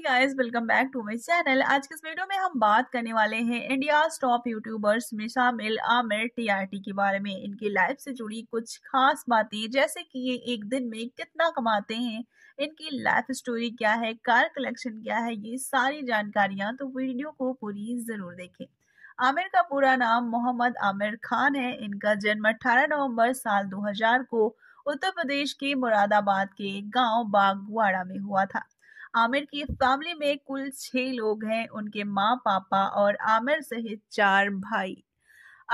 guys welcome back to my channel आज के इस वीडियो में हम बात करने वाले हैं इंडिया टॉप यूट्यूबर्स में शामिल आमिर टीआरटी के बारे में इनकी लाइफ से जुड़ी कुछ खास बातें जैसे कि ये एक दिन में कितना कमाते हैं इनकी लाइफ स्टोरी क्या है कार कलेक्शन क्या है ये सारी जानकारियां तो वीडियो को पूरी जरूर देखें आमिर का पूरा नाम मोहम्मद आमिर खान है इनका जन्म अठारह नवम्बर साल दो को उत्तर प्रदेश के मुरादाबाद के गाँव बागवाड़ा में हुआ था आमिर की फैमिली में कुल छह लोग हैं उनके माँ पापा और आमिर सहित चार भाई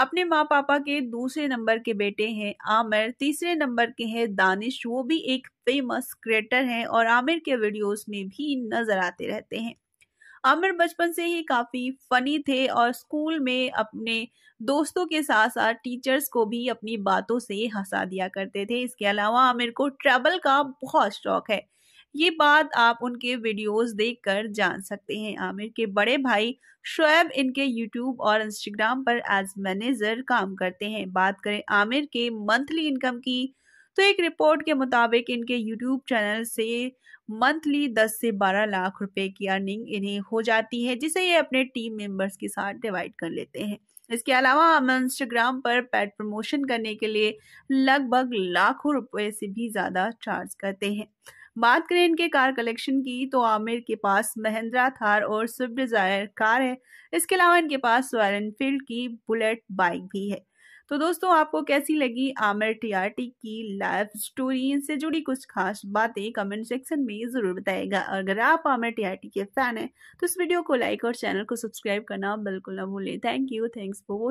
अपने माँ पापा के दूसरे नंबर के बेटे हैं आमिर तीसरे नंबर के हैं दानिश वो भी एक फेमस क्रिएटर हैं और आमिर के वीडियोस में भी नजर आते रहते हैं आमिर बचपन से ही काफ़ी फनी थे और स्कूल में अपने दोस्तों के साथ साथ टीचर्स को भी अपनी बातों से हंसा दिया करते थे इसके अलावा आमिर को ट्रैवल का बहुत शौक है ये बात आप उनके वीडियोस देखकर जान सकते हैं आमिर के बड़े भाई शोएब इनके यूट्यूब और इंस्टाग्राम पर एज मैनेजर काम करते हैं बात करें आमिर के मंथली इनकम की तो एक रिपोर्ट के मुताबिक इनके यूट्यूब चैनल से मंथली 10 से 12 लाख रुपए की अर्निंग इन्हें हो जाती है जिसे ये अपने टीम मेंबर्स के साथ डिवाइड कर लेते हैं इसके अलावा हम इंस्टाग्राम पर पैट प्रमोशन करने के लिए लगभग लाखों रुपए से भी ज़्यादा चार्ज करते हैं बात करें इनके कार कलेक्शन की तो आमिर के पास महिंद्रा थार और स्विफ्ट डिज़ायर कार है इसके अलावा इनके पास रॉयल एनफील्ड की बुलेट बाइक भी है तो दोस्तों आपको कैसी लगी आमिर टीआरटी की लाइफ स्टोरी इनसे जुड़ी कुछ खास बातें कमेंट सेक्शन में ज़रूर बताएगा अगर आप आमिर टीआरटी के फ़ैन हैं तो इस वीडियो को लाइक और चैनल को सब्सक्राइब करना बिल्कुल ना भूलें thank you thanks for watching